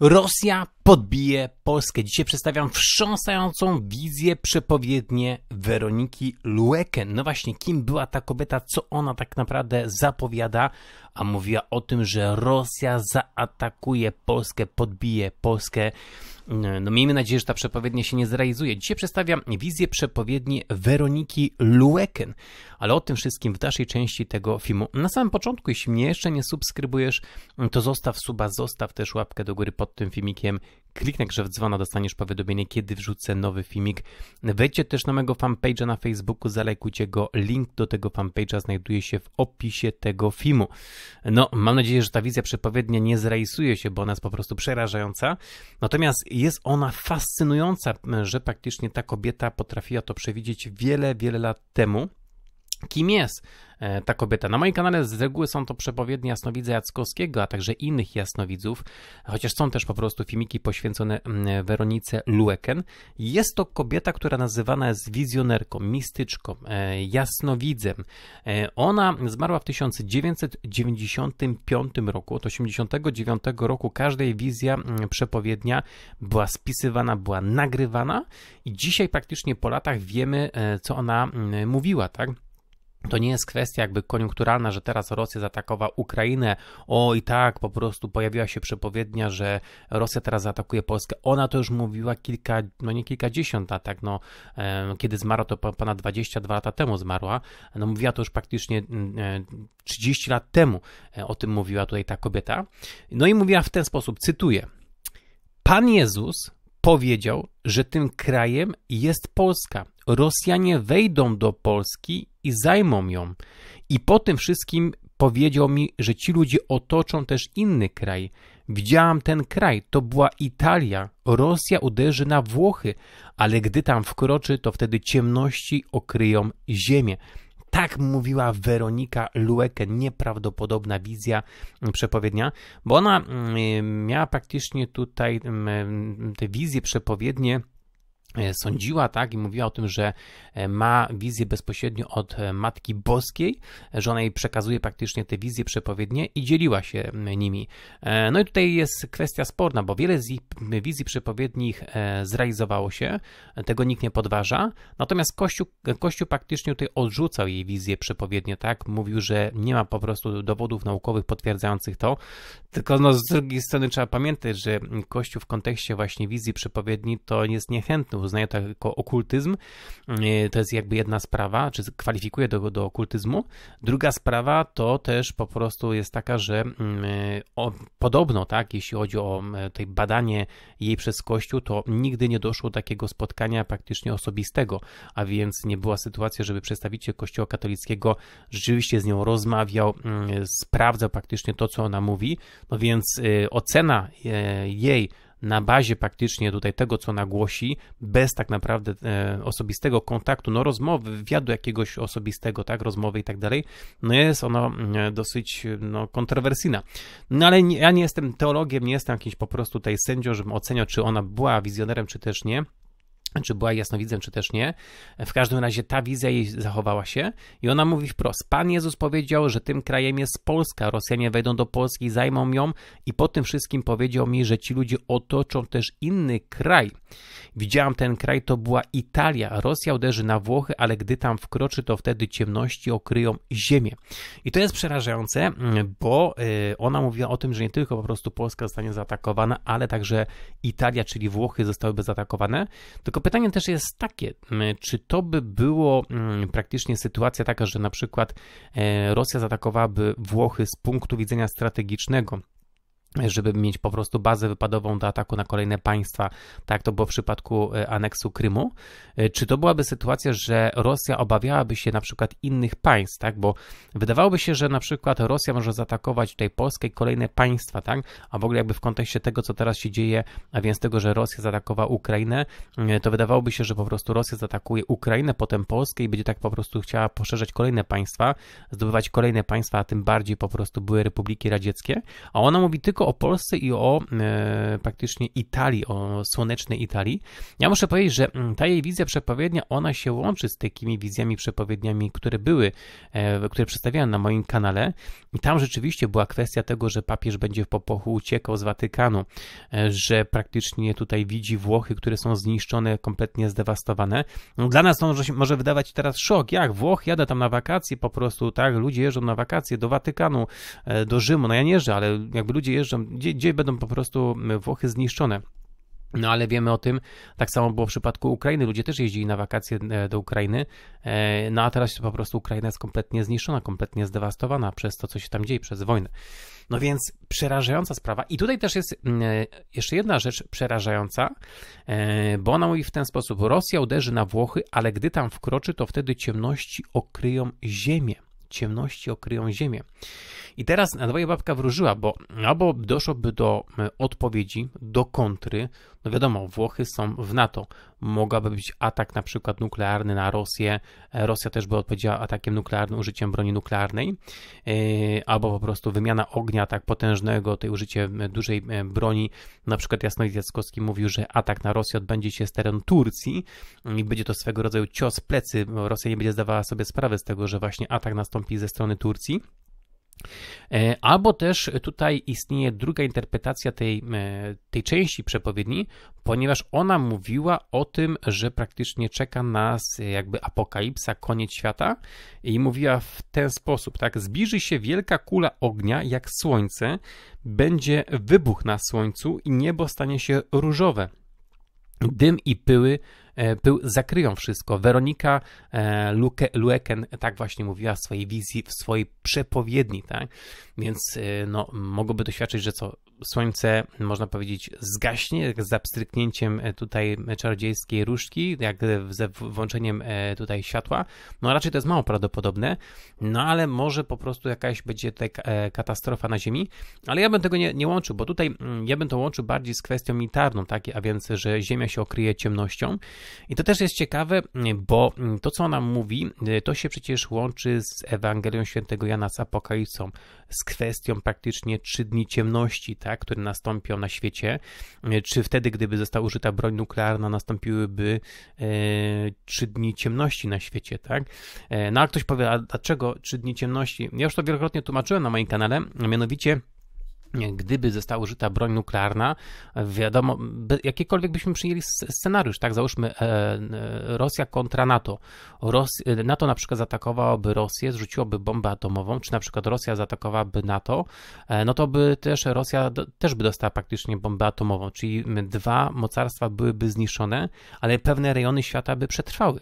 Rosja podbije Polskę. Dzisiaj przedstawiam wstrząsającą wizję przepowiednie Weroniki Lueken. No właśnie, kim była ta kobieta, co ona tak naprawdę zapowiada, a mówiła o tym, że Rosja zaatakuje Polskę, podbije Polskę. Mm, no miejmy nadzieję, że ta przepowiednia się nie zrealizuje. Dzisiaj przedstawiam wizję przepowiedni Weroniki Lueken, ale o tym wszystkim w dalszej części tego filmu. Na samym początku, jeśli mnie jeszcze nie subskrybujesz, to zostaw suba, zostaw też łapkę do góry pod tym filmikiem. Kliknę grzew dzwona, dostaniesz powiadomienie, kiedy wrzucę nowy filmik. Wejdźcie też na mojego fanpage'a na Facebooku, zalajkujcie go. Link do tego fanpage'a znajduje się w opisie tego filmu. No, mam nadzieję, że ta wizja przepowiednia nie zrealizuje się, bo ona jest po prostu przerażająca. Natomiast jest ona fascynująca, że praktycznie ta kobieta potrafiła to przewidzieć wiele, wiele lat temu kim jest e, ta kobieta. Na moim kanale z reguły są to przepowiednie jasnowidza Jackowskiego, a także innych jasnowidzów, chociaż są też po prostu filmiki poświęcone mm, Weronice Lueken. Jest to kobieta, która nazywana jest wizjonerką, mistyczką, e, jasnowidzem. E, ona zmarła w 1995 roku. Od 1989 roku każdej wizja mm, przepowiednia była spisywana, była nagrywana i dzisiaj praktycznie po latach wiemy, co ona mm, mówiła, tak? To nie jest kwestia jakby koniunkturalna, że teraz Rosja zaatakowała Ukrainę. O i tak, po prostu pojawiła się przepowiednia, że Rosja teraz zaatakuje Polskę. Ona to już mówiła kilka, no nie kilkadziesiąt lat, tak, no, kiedy zmarła, to ponad 22 lata temu zmarła. No mówiła to już praktycznie 30 mm, e, lat temu, e, o tym mówiła tutaj ta kobieta. No i mówiła w ten sposób, cytuję. Pan Jezus powiedział, że tym krajem jest Polska. Rosjanie wejdą do Polski i zajmą ją. I po tym wszystkim powiedział mi, że ci ludzie otoczą też inny kraj. Widziałam ten kraj, to była Italia. Rosja uderzy na Włochy, ale gdy tam wkroczy, to wtedy ciemności okryją ziemię. Tak mówiła Weronika Lueke, nieprawdopodobna wizja przepowiednia, bo ona mm, miała praktycznie tutaj mm, te wizje przepowiednie E, sądziła, tak, i mówiła o tym, że e, ma wizję bezpośrednio od e, Matki Boskiej, że ona jej przekazuje praktycznie te wizje przepowiednie i dzieliła się nimi. No i tutaj jest kwestia sporna, bo wiele z ich wizji przepowiednich zrealizowało się, tego nikt nie podważa, natomiast Kościół, Kościół praktycznie tutaj odrzucał jej wizję przepowiednie, tak, mówił, że nie ma po prostu dowodów naukowych potwierdzających to, tylko no, z drugiej strony trzeba pamiętać, że Kościół w kontekście właśnie wizji przepowiedni to jest niechętny znają to jako okultyzm. E, to jest jakby jedna sprawa, czy kwalifikuje do, do okultyzmu. Druga sprawa to też po prostu jest taka, że mm, e, o, podobno, tak, jeśli chodzi o mm, e, tej badanie jej przez Kościół, to nigdy nie doszło do takiego spotkania praktycznie osobistego, a więc nie była sytuacja, żeby przedstawiciel Kościoła katolickiego rzeczywiście z nią rozmawiał, mm, sprawdzał praktycznie to, co ona mówi. No więc ocena jej na bazie praktycznie tutaj tego, co nagłosi, bez tak naprawdę e, osobistego kontaktu, no rozmowy, wywiadu jakiegoś osobistego, tak, rozmowy i tak dalej, no jest ono e, dosyć e, no, kontrowersyjna. No ale nie, ja nie jestem teologiem, nie jestem jakimś po prostu tutaj sędzią, żebym oceniał, czy ona była wizjonerem, czy też nie czy była jasnowidzem, czy też nie. W każdym razie ta wizja jej zachowała się i ona mówi wprost: Pan Jezus powiedział, że tym krajem jest Polska. Rosjanie wejdą do Polski, zajmą ją, i po tym wszystkim powiedział mi, że ci ludzie otoczą też inny kraj. Widziałam ten kraj, to była Italia. Rosja uderzy na Włochy, ale gdy tam wkroczy, to wtedy ciemności okryją ziemię. I to jest przerażające, mm, bo y, ona mówiła o tym, że nie tylko po prostu Polska zostanie zaatakowana, ale także Italia, czyli Włochy zostałyby zaatakowane, tylko pytanie też jest takie, czy to by było praktycznie sytuacja taka, że na przykład e, Rosja zaatakowałaby Włochy z punktu widzenia strategicznego, żeby mieć po prostu bazę wypadową do ataku na kolejne państwa, tak to było w przypadku e, aneksu Krymu. E, czy to byłaby sytuacja, że Rosja obawiałaby się na przykład innych państw, tak? Bo wydawałoby się, że na przykład Rosja może zaatakować tutaj Polskę i kolejne państwa, tak? A w ogóle jakby w kontekście tego, co teraz się dzieje, a więc tego, że Rosja zaatakowała Ukrainę, e, to wydawałoby się, że po prostu Rosja zaatakuje Ukrainę, potem Polskę i będzie tak po prostu chciała poszerzać kolejne państwa, zdobywać kolejne państwa, a tym bardziej po prostu były republiki radzieckie. A ona mówi tylko o Polsce i o e, praktycznie Italii, o słonecznej Italii. Ja muszę powiedzieć, że mm, ta jej wizja przepowiednia, ona się łączy z takimi wizjami przepowiedniami, które były, e, które przedstawiałem na moim kanale i tam rzeczywiście była kwestia tego, że papież będzie w popochu uciekał z Watykanu, e, że praktycznie tutaj widzi Włochy, które są zniszczone, kompletnie zdewastowane. No, dla nas to może, może wydawać teraz szok, jak Włoch jada tam na wakacje po prostu, tak, ludzie jeżdżą na wakacje do Watykanu, e, do Rzymu, no ja nie jeżdżę, ale jakby ludzie jeżdżą zniszczą, gdzie, gdzie będą po prostu Włochy zniszczone. No ale wiemy o tym, tak samo było w przypadku Ukrainy, ludzie też jeździli na wakacje e, do Ukrainy, e, no a teraz po prostu Ukraina jest kompletnie zniszczona, kompletnie zdewastowana przez to, co się tam dzieje, przez wojnę. No więc przerażająca sprawa. I tutaj też jest e, jeszcze jedna rzecz przerażająca, bo ona mówi w ten sposób: Rosja uderzy na Włochy, ale gdy tam wkroczy, to wtedy ciemności okryją ziemię ciemności okryją ziemię. I teraz dwoje babka wróżyła, bo albo doszłoby do e, odpowiedzi, do kontry. No wiadomo, Włochy są w NATO. Mogłaby być atak na przykład nuklearny na Rosję. E, Rosja też by odpowiedziała atakiem nuklearnym, użyciem broni nuklearnej. E, albo po prostu wymiana ognia tak potężnego, tej użycie dużej broni. Na przykład Jasnowid Jackowski mówił, że atak na Rosję odbędzie się z terenu Turcji i będzie to swego rodzaju cios plecy. Rosja nie będzie zdawała sobie sprawy z tego, że właśnie atak nastąpi wystąpi ze strony Turcji. E, albo też tutaj istnieje druga interpretacja tej, e, tej części przepowiedni, ponieważ ona mówiła o tym, że praktycznie czeka nas e, jakby apokalipsa, koniec świata i mówiła w ten sposób, tak, zbliży się wielka kula ognia jak słońce, będzie wybuch na słońcu i niebo stanie się różowe. Dym i pyły E, był, zakryją wszystko. Weronika e, Luke, Lueken tak właśnie mówiła w swojej wizji, w swojej przepowiedni, tak? Więc e, no, mogłoby doświadczyć, że co słońce, można powiedzieć, zgaśnie z zapstryknięciem e, tutaj e, czarodziejskiej różdżki, jak ze włączeniem e, tutaj światła. No raczej to jest mało prawdopodobne, no ale może po prostu jakaś będzie tutaj katastrofa na Ziemi, ale ja bym tego nie, nie łączył, bo tutaj mm, ja bym to łączył bardziej z kwestią militarną, tak, a więc, że Ziemia się okryje ciemnością. I to też jest ciekawe, mm, bo mm, to, co ona mówi, y, to się przecież łączy z Ewangelią Świętego Jana z Apokalipsą, z kwestią praktycznie trzy dni ciemności, tak, które nastąpią na świecie, e, czy wtedy, gdyby została użyta broń nuklearna, nastąpiłyby e, trzy dni ciemności na świecie, tak? E, no a ktoś powie, a dlaczego trzy dni ciemności? Ja już to wielokrotnie tłumaczyłem na moim kanale, mianowicie gdyby została użyta broń nuklearna, wiadomo, jakiekolwiek byśmy przyjęli scenariusz, tak, załóżmy e, e, Rosja kontra NATO. Ros NATO na przykład zaatakowałoby Rosję, zrzuciłoby bombę atomową, czy na przykład Rosja zaatakowałaby NATO, e, no to by też Rosja też by dostała praktycznie bombę atomową, czyli dwa mocarstwa byłyby zniszczone, ale pewne rejony świata by przetrwały,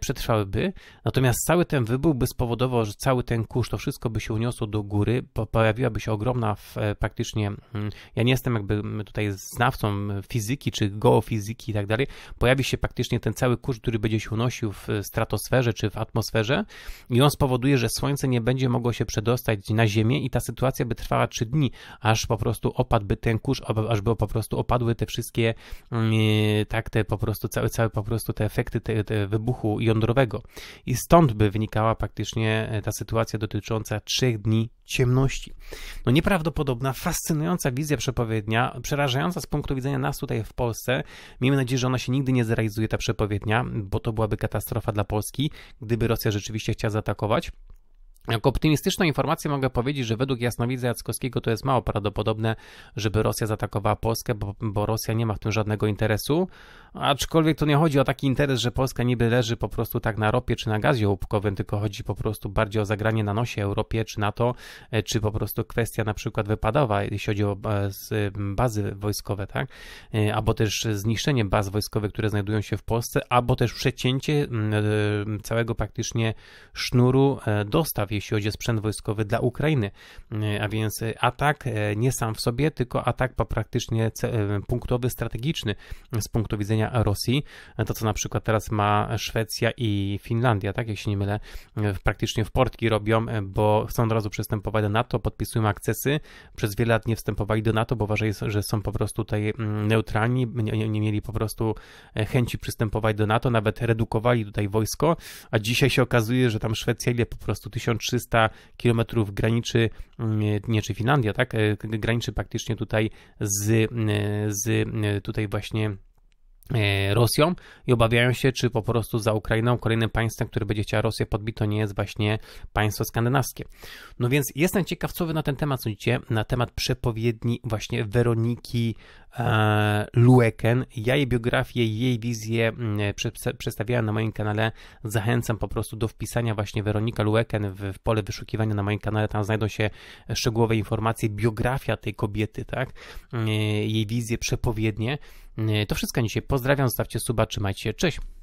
przetrwałyby, natomiast cały ten wybuch by spowodował, że cały ten kurz, to wszystko by się uniosło do góry, pojawiłaby się ogromna w praktycznie, mm, ja nie jestem jakby tutaj znawcą fizyki czy geofizyki i tak dalej, pojawi się praktycznie ten cały kurz, który będzie się unosił w stratosferze czy w atmosferze i on spowoduje, że Słońce nie będzie mogło się przedostać na Ziemię i ta sytuacja by trwała 3 dni, aż po prostu opadłby ten kurz, aż by po prostu opadły te wszystkie, mm, e, tak, te po prostu całe, całe po prostu te efekty te, te wybuchu jądrowego. I stąd by wynikała praktycznie e, ta sytuacja dotycząca 3 dni ciemności. No nieprawdopodobna, fascynująca wizja przepowiednia, przerażająca z punktu widzenia nas tutaj w Polsce. Miejmy nadzieję, że ona się nigdy nie zrealizuje, ta przepowiednia, bo to byłaby katastrofa dla Polski, gdyby Rosja rzeczywiście chciała zaatakować. Jako optymistyczną informację mogę powiedzieć, że według jasnowidza Jackowskiego to jest mało prawdopodobne, żeby Rosja zaatakowała Polskę, bo, bo, Rosja nie ma w tym żadnego interesu. Aczkolwiek to nie chodzi o taki interes, że Polska niby leży po prostu tak na ropie czy na gazie łupkowym, tylko chodzi po prostu bardziej o zagranie na nosie Europie czy NATO, e, czy po prostu kwestia na przykład wypadowa, jeśli chodzi o e, e, bazy wojskowe, tak? Albo też zniszczenie baz wojskowych, które znajdują się w Polsce, albo też przecięcie całego praktycznie sznuru dostaw jeśli chodzi o sprzęt wojskowy dla Ukrainy. E, a więc e, atak e, nie sam w sobie, tylko atak praktycznie punktowy, strategiczny z punktu widzenia Rosji. To, co na przykład teraz ma Szwecja i Finlandia, tak, jak się nie mylę, praktycznie w portki robią, bo chcą od razu przystępować do NATO, podpisują akcesy. Przez wiele lat nie wstępowali do NATO, bo uważają, że są po prostu tutaj neutralni, nie, nie mieli po prostu chęci przystępować do NATO, nawet redukowali tutaj wojsko, a dzisiaj się okazuje, że tam Szwecja ile po prostu 1000 300 km graniczy, mm, nie czy Finlandia, tak, e, graniczy praktycznie tutaj z, mm, z mm, tutaj właśnie e, Rosją i obawiają się, czy po prostu za Ukrainą kolejnym państwem, które będzie chciała Rosję podbić, to nie jest właśnie państwo skandynawskie. No więc jestem ciekaw, co wy na ten temat sądzicie, na temat przepowiedni właśnie Weroniki E, Lueken. Ja jej biografię, jej wizję mm, przedstawiałem na moim kanale. Zachęcam po prostu do wpisania właśnie Weronika Lueken w, w pole wyszukiwania na moim kanale. Tam znajdą się szczegółowe informacje, biografia tej kobiety, tak? E, jej wizje, przepowiednie. E, to wszystko dzisiaj. Pozdrawiam, zostawcie suba, trzymajcie się. Cześć!